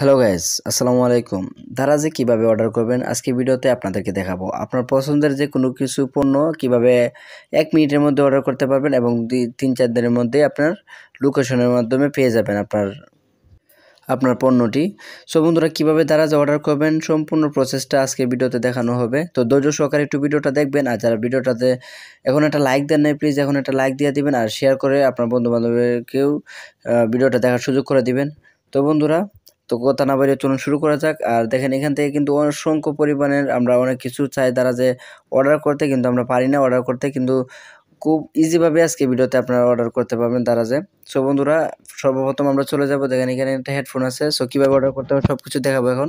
hello guys আসসালামু আলাইকুম দারাজে কীভাবে অর্ডার করবেন আজকে ভিডিওতে আপনাদেরকে দেখাবো আপনার পছন্দের যে কোনো কিছু পণ্য কিভাবে এক মিনিটের মধ্যে অর্ডার করতে পারবেন এবং তিন চার দিনের মধ্যে আপনার লোকেশনের মাধ্যমে পেয়ে যাবেন আপনার আপনার পণ্যটি সো বন্ধুরা কীভাবে দারাজে অর্ডার করবেন সম্পূর্ণ প্রসেসটা আজকে ভিডিওতে দেখানো হবে তো ধৈর্য সহকারে একটু ভিডিওটা দেখবেন আর যারা ভিডিওটাতে এখন একটা লাইক দেন নাই প্লিজ এখন একটা লাইক দিয়ে দিবেন আর শেয়ার করে আপনার বন্ধুবান্ধবকেও ভিডিওটা দেখার সুযোগ করে দিবেন তো বন্ধুরা তো কথা না বাইরে চলুন শুরু করা যাক আর দেখেন এখান থেকে কিন্তু অসংখ্য পরিমাণের আমরা অনেক কিছু চাই তারা যে অর্ডার করতে কিন্তু আমরা পারি না অর্ডার করতে কিন্তু খুব ইজিভাবে আজকে ভিডিওতে আপনারা অর্ডার করতে পারবেন তারা যে সো বন্ধুরা সর্বপ্রথম আমরা চলে যাব দেখেন এখানে একটা হেডফোন আছে সো কীভাবে অর্ডার করতে হবে সব কিছু দেখাবো এখন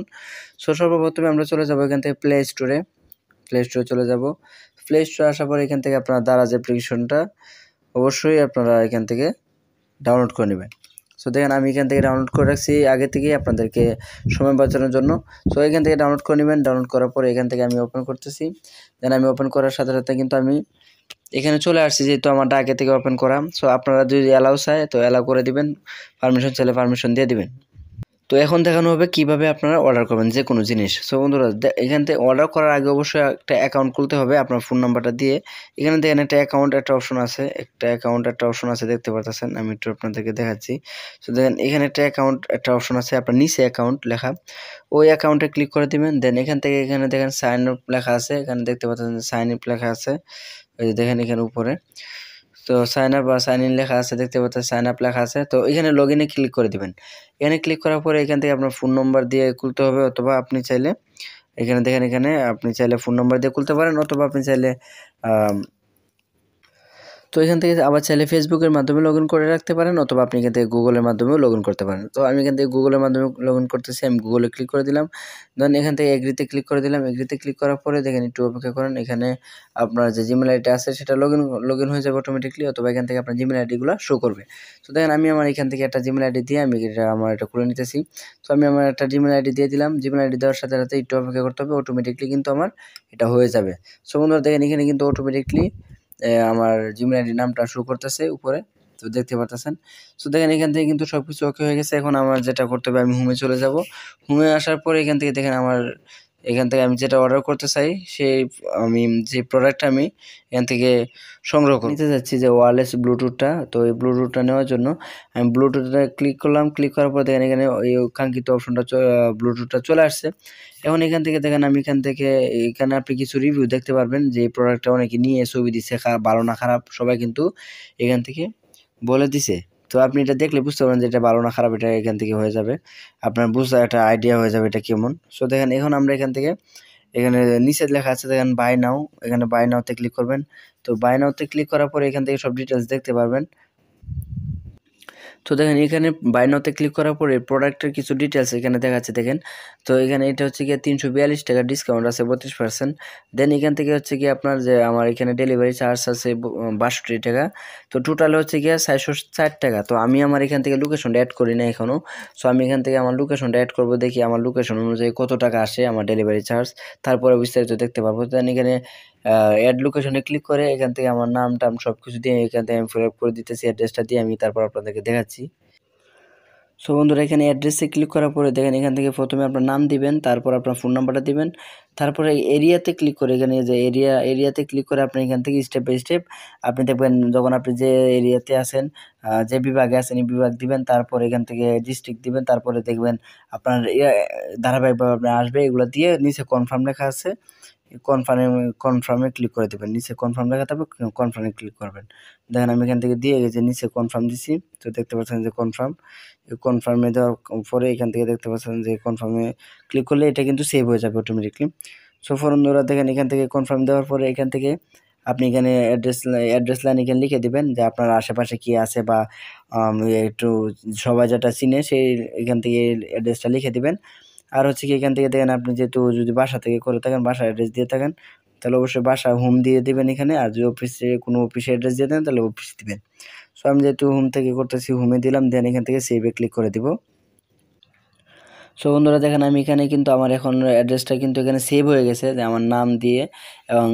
সো সর্বপ্রথমে আমরা চলে যাব এখান থেকে প্লে স্টোরে প্লে স্টোরে চলে যাব প্লে স্টোরে আসার পর এখান থেকে আপনার দারাজ অ্যাপ্লিকেশনটা অবশ্যই আপনারা এখান থেকে ডাউনলোড করে নেবেন সো দেখেন আমি এখান থেকে ডাউনলোড করে রাখছি আগে থেকে আপনাদেরকে সময় বাঁচানোর জন্য সো এখান থেকে ডাউনলোড করে নেবেন ডাউনলোড করার পরে এখান থেকে আমি ওপেন করতেছি দেন আমি ওপেন করার সাথে সাথে কিন্তু আমি এখানে চলে আসছি যেহেতু আমারটা আগে থেকে ওপেন করা সো আপনারা যদি অ্যালাউ চায় তো অ্যালাউ করে দিবেন পারমিশন চাইলে পারমিশন দিয়ে দিবেন তো এখন দেখানো হবে কিভাবে আপনারা অর্ডার করবেন যে কোনো জিনিস সো বন্ধুরা এখান থেকে অর্ডার করার আগে অবশ্যই একটা অ্যাকাউন্ট খুলতে হবে আপনার ফোন নাম্বারটা দিয়ে এখানে দেখেন একটা অ্যাকাউন্ট একটা অপশন আছে একটা অ্যাকাউন্ট একটা অপশন আছে দেখতে পারতেছেন আমি একটু আপনাদেরকে দেখাচ্ছি সো দেখেন এখানে একটা অ্যাকাউন্ট একটা অপশন আছে আপনার নিচে অ্যাকাউন্ট লেখা ওই অ্যাকাউন্টে ক্লিক করে দিবেন দেন এখান থেকে এখানে দেখেন সাইন আপ লেখা আছে এখানে দেখতে পাচ্ছেন সাইন আপ লেখা আছে ওই যে দেখেন এখানে উপরে তো সাইন আপ বা সাইন ইন লেখা আছে দেখতে পাচ্ছেন সাইন আপ লেখা আছে তো এখানে লগ ইনে ক্লিক করে দেবেন এখানে ক্লিক করার পরে এখান থেকে আপনার ফোন নম্বর দিয়ে খুলতে হবে অথবা আপনি চাইলে এখানে দেখেন এখানে আপনি চাইলে ফোন নম্বর দিয়ে খুলতে পারেন অথবা আপনি চাইলে তো এখান থেকে আবার চাইলে ফেসবুকের মাধ্যমে লগ করে রাখতে পারেন অথবা আপনি এখান থেকে গুগলের মাধ্যমেও লগ করতে পারেন তো আমি এখান থেকে গুগলের মাধ্যমে লগ করতেছি আমি গুগলে ক্লিক করে দিলাম দেন এখান থেকে এগ্রিতে ক্লিক করে দিলাম এগ্রিতে ক্লিক করার পরে দেখেন একটু অপেক্ষা করেন এখানে আপনার যে জিমেল আইডি আছে সেটা লগ ইন লগ ইন হয়ে যাবে অটোমেটিকলি অথবা এখান থেকে আপনার জিমেল আইডিগুলো শো করবে তো দেখেন আমি আমার এখান থেকে একটা জিমেল আইডি দিয়ে আমি এটা আমার এটা খুলে নিতেছি তো আমি আমার একটা জিমেল আইডি দিয়ে দিলাম জিমেল আইডি দেওয়ার সাথে সাথে একটু অপেক্ষা করতে হবে অটোমেটিকলি কিন্তু আমার এটা হয়ে যাবে সো বন্ধুরা দেখেন এখানে কিন্তু অটোমেটিকলি আমার জিমেল আইডি নামটা শুরু করতেছে উপরে তো দেখতে পারতেছেন সো দেখেন এখান থেকে কিন্তু সব কিছু ওকে হয়ে গেছে এখন আমার যেটা করতে হবে আমি হোমে চলে যাব হোমে আসার পরে এখান থেকে দেখেন আমার এখান থেকে আমি যেটা অর্ডার করতে চাই সেই আমি যে প্রোডাক্টটা আমি এখান থেকে সংগ্রহ করতে চাচ্ছি যে ওয়ারলেস ব্লুটুথটা তো এই ব্লুটুথটা নেওয়ার জন্য আমি ব্লুটুথটা ক্লিক করলাম ক্লিক করার পর দেখেন এখানে এই কাঙ্ক্ষিত অপশনটা ব্লুটুথটা চলে আসছে এখন এখান থেকে দেখেন আমি এখান থেকে এখানে আপনি কিছু রিভিউ দেখতে পারবেন যে এই প্রোডাক্টটা অনেকে নিয়ে ছবি দিচ্ছে ভালো না খারাপ সবাই কিন্তু এখান থেকে বলে দিছে তো আপনি এটা দেখলে বুঝতে পারেন যে এটা ভালো না খারাপ এটা এখান থেকে হয়ে যাবে আপনার বুঝতে একটা আইডিয়া হয়ে যাবে এটা কেমন সো দেখেন এখন আমরা এখান থেকে এখানে নিচে লেখা আছে দেখেন বাই নাও এখানে বাই নাওতে ক্লিক করবেন তো বাই নাওতে ক্লিক করার পরে এখান থেকে সব ডিটেলস দেখতে পারবেন তো দেখেন এখানে বাইনতে ক্লিক করার পরে প্রোডাক্টের কিছু ডিটেলস এখানে দেখাচ্ছে দেখেন তো এখানে এটা হচ্ছে গিয়ে তিনশো বিয়াল্লিশ টাকা ডিসকাউন্ট আছে বত্রিশ পার্সেন্ট দেন এখান থেকে হচ্ছে কি আপনার যে আমার এখানে ডেলিভারি চার্জ আছে বাষট্টি টাকা তো টোটাল হচ্ছে গিয়ে ছয়শো ষাট টাকা তো আমি আমার এখান থেকে লোকেশনটা অ্যাড করি না এখনও সো আমি এখান থেকে আমার লোকেশনটা অ্যাড করবো দেখি আমার লোকেশন অনুযায়ী কত টাকা আসে আমার ডেলিভারি চার্জ তারপরে বিস্তারিত দেখতে পাবো দেন এখানে অ্যাড লোকেশনে ক্লিক করে এখান থেকে আমার নাম টাম সব কিছু দিয়ে এখান থেকে আমি ফিল আপ করে দিতেছি অ্যাড্রেসটা দিয়ে আমি তারপর আপনাদেরকে দেখাচ্ছি সো বন্ধুরা এখানে অ্যাড্রেসে ক্লিক করার পরে দেখেন এখান থেকে প্রথমে আপনার নাম দিবেন তারপর আপনার ফোন নাম্বারটা দিবেন তারপরে এরিয়াতে ক্লিক করে এখানে যে এরিয়া এরিয়াতে ক্লিক করে আপনি এখান থেকে স্টেপ বাই স্টেপ আপনি দেখবেন যখন আপনি যে এরিয়াতে আছেন যে বিভাগে আছেন এই বিভাগ দিবেন তারপর এখান থেকে ডিস্ট্রিক্ট দিবেন তারপরে দেখবেন আপনার ধারাবাহিকভাবে আপনি আসবে এগুলো দিয়ে নিচে কনফার্ম লেখা আছে কনফার্মে কনফার্মে ক্লিক করে দেবেন নিচে কনফার্ম লেখা থাকবে কনফার্মে ক্লিক করবেন দেখেন আমি এখান থেকে দিয়ে গেছি নিচে কনফার্ম দিছি তো দেখতে পাচ্ছেন যে কনফার্ম কনফার্মে দেওয়ার পরে এখান থেকে দেখতে পাচ্ছেন যে কনফার্মে ক্লিক করলে এটা কিন্তু সেভ হয়ে যাবে অটোমেটিকলি সো বন্ধুরা দেখেন এখান থেকে কনফার্ম দেওয়ার পরে এখান থেকে আপনি এখানে অ্যাড্রেস অ্যাড্রেস লাইন এখানে লিখে দেবেন যে আপনার আশেপাশে কি আছে বা একটু সবাই যেটা চিনে সেই এখান থেকে অ্যাড্রেসটা লিখে দেবেন আর হচ্ছে কি এখান থেকে দেখেন আপনি যেহেতু যদি বাসা থেকে করে থাকেন বাসার অ্যাড্রেস দিয়ে থাকেন তাহলে অবশ্যই বাসা হোম দিয়ে দেবেন এখানে আর যদি অফিসে কোনো অফিসে অ্যাড্রেস দিয়ে দেন তাহলে অফিস দেবেন সো আমি যেহেতু হোম থেকে করতেছি হোমে দিলাম দেন এখান থেকে সেভে ক্লিক করে দিব সো বন্ধুরা দেখেন আমি এখানে কিন্তু আমার এখন অ্যাড্রেসটা কিন্তু এখানে সেভ হয়ে গেছে যে আমার নাম দিয়ে এবং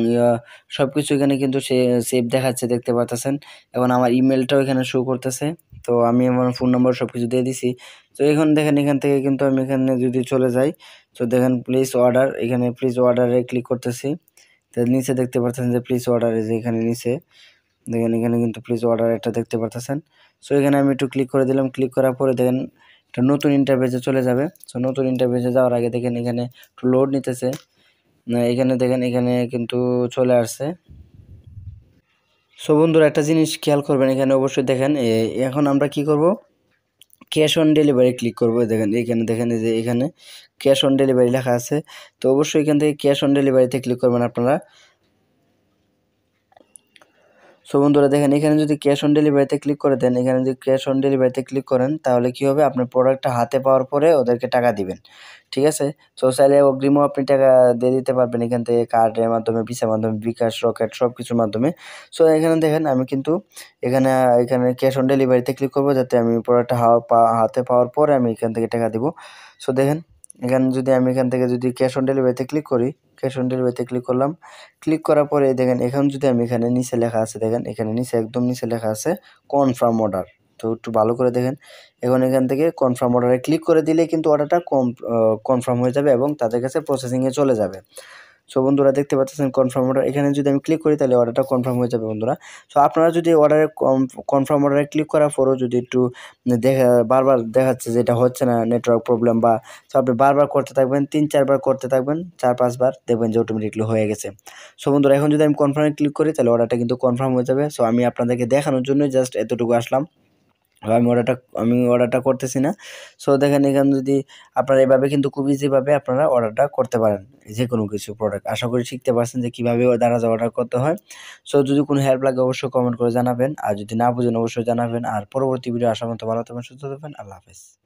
সব কিছু এখানে কিন্তু সে সেভ দেখাচ্ছে দেখতে পাচ্ছেন এবং আমার ইমেলটাও এখানে শো করতেছে তো আমি আমার ফোন নম্বর সব কিছু দিয়ে দিছি তো এখন দেখেন এখান থেকে কিন্তু আমি এখানে যদি চলে যাই তো দেখেন প্লিজ অর্ডার এখানে প্লিজ অর্ডারে ক্লিক করতেছি তো নিচে দেখতে পাচ্ছেন যে প্লিজ অর্ডারে যে এখানে নিচে দেখেন এখানে কিন্তু প্লিজ অর্ডার একটা দেখতে পাচ্ছেন সো এখানে আমি একটু ক্লিক করে দিলাম ক্লিক করার পরে দেখেন এটা নতুন ইন্টারভেসে চলে যাবে সো নতুন ইন্টারভেসে যাওয়ার আগে দেখেন এখানে একটু লোড নিতেছে এখানে দেখেন এখানে কিন্তু চলে আসছে সো বন্ধুরা একটা জিনিস খেয়াল করবেন এখানে অবশ্যই দেখেন এখন আমরা কি করব ক্যাশ অন ডেলিভারি ক্লিক করবো দেখেন এখানে দেখেন যে এখানে ক্যাশ অন ডেলিভারি লেখা আছে তো অবশ্যই এখান থেকে ক্যাশ অন ডেলিভারিতে ক্লিক করবেন আপনারা সো বন্ধুরা দেখেন এখানে যদি ক্যাশ অন ডেলিভারিতে ক্লিক করে দেন এখানে যদি ক্যাশ অন ডেলিভারিতে ক্লিক করেন তাহলে কি হবে আপনার প্রোডাক্টটা হাতে পাওয়ার পরে ওদেরকে টাকা দিবেন ঠিক আছে তো চাইলে অগ্রিমও আপনি টাকা দিয়ে দিতে পারবেন এখান থেকে কার্ডের মাধ্যমে ভিসার মাধ্যমে বিকাশ রকেট সব কিছুর মাধ্যমে সো এখানে দেখেন আমি কিন্তু এখানে এখানে ক্যাশ অন ডেলিভারিতে ক্লিক করবো যাতে আমি প্রোডাক্টটা হাতে পাওয়ার পরে আমি এখান থেকে টাকা দিব সো দেখেন এখানে যদি আমি এখান থেকে যদি ক্যাশ অন ডেলিভারিতে ক্লিক করি ক্যাশ অন ডেলিভারিতে ক্লিক করলাম ক্লিক করার পরে দেখেন এখন যদি আমি এখানে নিচে লেখা আছে দেখেন এখানে নিচে একদম নিচে লেখা আছে কনফার্ম অর্ডার তো একটু ভালো করে দেখেন এখন এখান থেকে কনফার্ম অর্ডারে ক্লিক করে দিলে কিন্তু অর্ডারটা কম কনফার্ম হয়ে যাবে এবং তাদের কাছে প্রসেসিংয়ে চলে যাবে সো বন্ধুরা দেখতে পাচ্ছেন কনফার্ম অর্ডার এখানে যদি আমি ক্লিক করি তাহলে অর্ডারটা কনফার্ম হয়ে যাবে বন্ধুরা সো আপনারা যদি অর্ডারে কনফার্ম অর্ডারে ক্লিক করার পরও যদি একটু দেখা বারবার দেখাচ্ছে যে এটা হচ্ছে না নেটওয়ার্ক প্রবলেম বা সো আপনি বারবার করতে থাকবেন তিন চারবার করতে থাকবেন চার পাঁচবার দেখবেন যে অটোমেটিকলি হয়ে গেছে সো বন্ধুরা এখন যদি আমি কনফার্মে ক্লিক করি তাহলে অর্ডারটা কিন্তু কনফার্ম হয়ে যাবে সো আমি আপনাদেরকে দেখানোর জন্যই জাস্ট এতটুকু আসলাম আমি অর্ডারটা আমি অর্ডারটা করতেছি না সো দেখেন এখানে যদি আপনারা এভাবে কিন্তু খুব ইজিভাবে আপনারা অর্ডারটা করতে পারেন যে কোনো কিছু প্রোডাক্ট আশা করি শিখতে পারছেন যে কীভাবে যা অর্ডার করতে হয় সো যদি কোনো হেল্প লাগে অবশ্যই কমেন্ট করে জানাবেন আর যদি না বুঝেন অবশ্যই জানাবেন আর পরবর্তী ভিডিও আসার মতো ভালো থাকবেন সুস্থ থাকবেন আল্লাহ হাফেজ